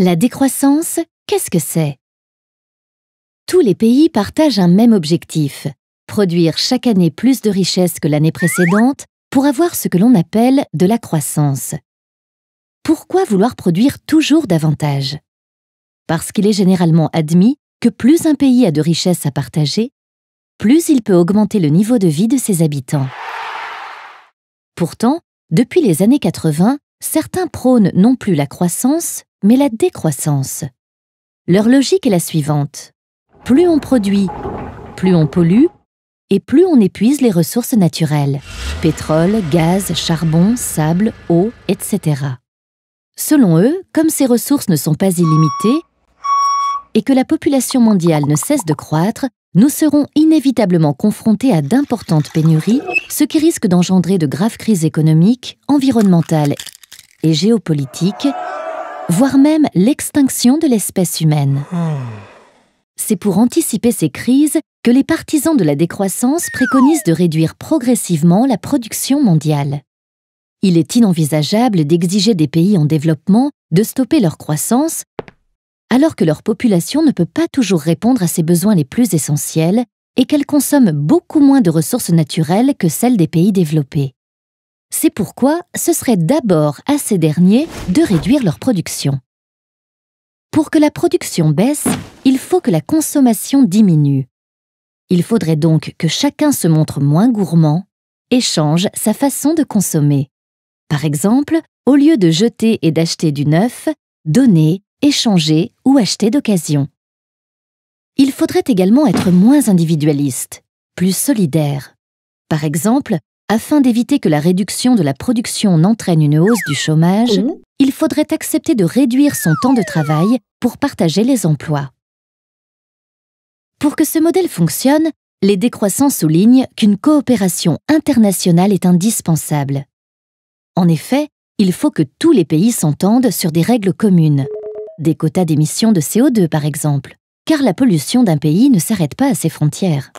La décroissance, qu'est-ce que c'est Tous les pays partagent un même objectif, produire chaque année plus de richesses que l'année précédente pour avoir ce que l'on appelle de la croissance. Pourquoi vouloir produire toujours davantage Parce qu'il est généralement admis que plus un pays a de richesses à partager, plus il peut augmenter le niveau de vie de ses habitants. Pourtant, depuis les années 80, certains prônent non plus la croissance, mais la décroissance. Leur logique est la suivante. Plus on produit, plus on pollue, et plus on épuise les ressources naturelles. Pétrole, gaz, charbon, sable, eau, etc. Selon eux, comme ces ressources ne sont pas illimitées, et que la population mondiale ne cesse de croître, nous serons inévitablement confrontés à d'importantes pénuries, ce qui risque d'engendrer de graves crises économiques, environnementales et géopolitiques, voire même l'extinction de l'espèce humaine. C'est pour anticiper ces crises que les partisans de la décroissance préconisent de réduire progressivement la production mondiale. Il est inenvisageable d'exiger des pays en développement de stopper leur croissance alors que leur population ne peut pas toujours répondre à ses besoins les plus essentiels et qu'elle consomme beaucoup moins de ressources naturelles que celles des pays développés. C'est pourquoi ce serait d'abord à ces derniers de réduire leur production. Pour que la production baisse, il faut que la consommation diminue. Il faudrait donc que chacun se montre moins gourmand et change sa façon de consommer. Par exemple, au lieu de jeter et d'acheter du neuf, donner échanger ou acheter d'occasion. Il faudrait également être moins individualiste, plus solidaire. Par exemple, afin d'éviter que la réduction de la production n'entraîne une hausse du chômage, mmh. il faudrait accepter de réduire son temps de travail pour partager les emplois. Pour que ce modèle fonctionne, les décroissants soulignent qu'une coopération internationale est indispensable. En effet, il faut que tous les pays s'entendent sur des règles communes des quotas d'émissions de CO2 par exemple, car la pollution d'un pays ne s'arrête pas à ses frontières.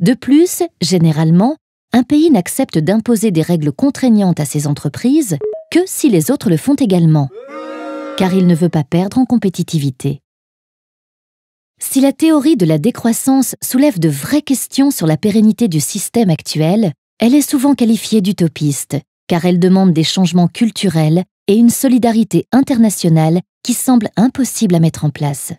De plus, généralement, un pays n'accepte d'imposer des règles contraignantes à ses entreprises que si les autres le font également, car il ne veut pas perdre en compétitivité. Si la théorie de la décroissance soulève de vraies questions sur la pérennité du système actuel, elle est souvent qualifiée d'utopiste, car elle demande des changements culturels et une solidarité internationale qui semble impossible à mettre en place.